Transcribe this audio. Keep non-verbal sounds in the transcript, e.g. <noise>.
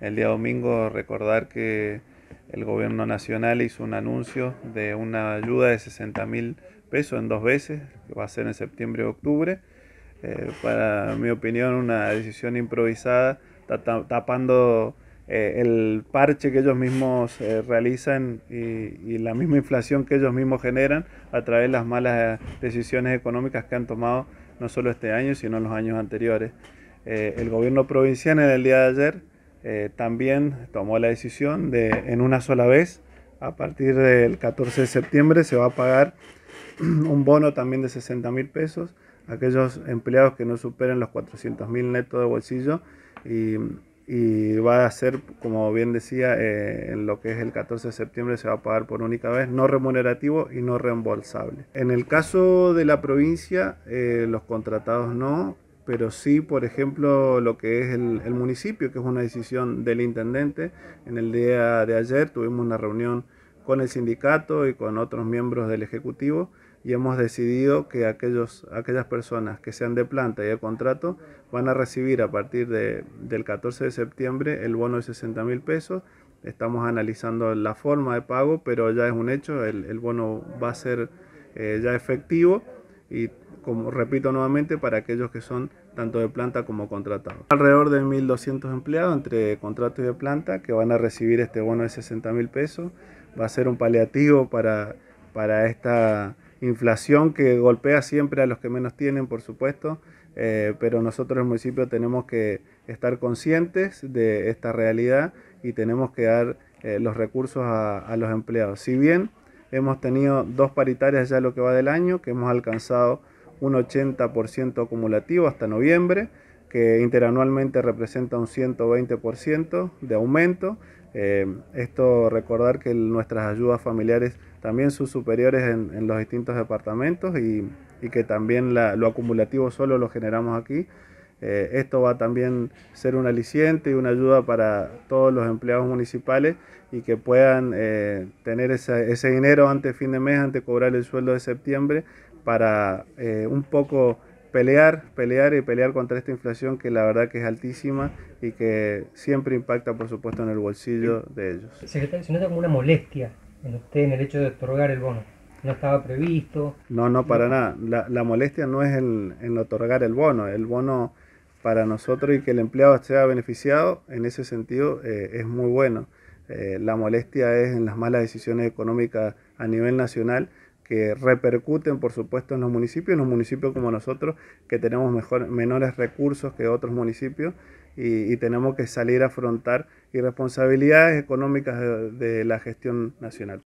El día domingo recordar que el gobierno nacional hizo un anuncio de una ayuda de 60 mil pesos en dos veces, que va a ser en septiembre y octubre. Eh, para mi opinión, una decisión improvisada, tapando eh, el parche que ellos mismos eh, realizan y, y, la misma inflación que ellos mismos generan a través de las malas decisiones económicas que han tomado no solo este año, sino en los años anteriores. el gobierno provincial en el día de ayer eh, también tomó la decisión de en una sola vez, a partir del 14 de septiembre, se va a pagar <clears throat> un bono también de 60 mil pesos a aquellos empleados que no superen los 400 mil netos de bolsillo y, va a ser, como bien decía, eh, en lo que es el 14 de septiembre se va a pagar por única vez, no remunerativo y no reembolsable. En el caso de la provincia, eh, los contratados no, pero sí, por ejemplo, lo que es el, municipio, que es una decisión del intendente. En el día de ayer tuvimos una reunión con el sindicato y con otros miembros del Ejecutivo y hemos decidido que aquellos, aquellas personas que sean de planta y de contrato van a recibir a partir del 14 de septiembre el bono de 60 mil pesos. Estamos analizando la forma de pago, pero ya es un hecho, el, bono va a ser eh, ya efectivo y como repito nuevamente para aquellos que son tanto de planta como contratados. Alrededor de 1.200 empleados entre contrato y de planta que van a recibir este bono de 60 mil pesos. Va a ser un paliativo para, para esta inflación que golpea siempre a los que menos tienen, por supuesto, eh, pero nosotros el municipio tenemos que estar conscientes de esta realidad y tenemos que dar eh, los recursos a, a los empleados. Si bien Hemos tenido dos paritarias ya lo que va del año, que hemos alcanzado un 80% acumulativo hasta noviembre, que interanualmente representa un 120% de aumento. Eh, esto recordar que nuestras ayudas familiares también son superiores en, los distintos departamentos y, que también lo acumulativo solo lo generamos aquí. Eh, esto va también ser un aliciente y una ayuda para todos los empleados municipales y que puedan eh, tener ese dinero antes fin de mes, antes de cobrar el sueldo de septiembre, para eh, un poco pelear, pelear y pelear contra esta inflación que la verdad que es altísima y que siempre impacta, por supuesto, en el bolsillo de ellos. Secretario, se nota como una molestia en usted en el hecho de otorgar el bono no estaba previsto. No, no, para nada. La, molestia no es en, en, otorgar el bono. El bono para nosotros y que el empleado sea beneficiado, en ese sentido eh, es muy bueno. Eh, la molestia es en las malas decisiones económicas a nivel nacional que repercuten, por supuesto, en los municipios, en los municipios como nosotros, que tenemos menores recursos que otros municipios y, tenemos que salir a afrontar irresponsabilidades económicas de la gestión nacional.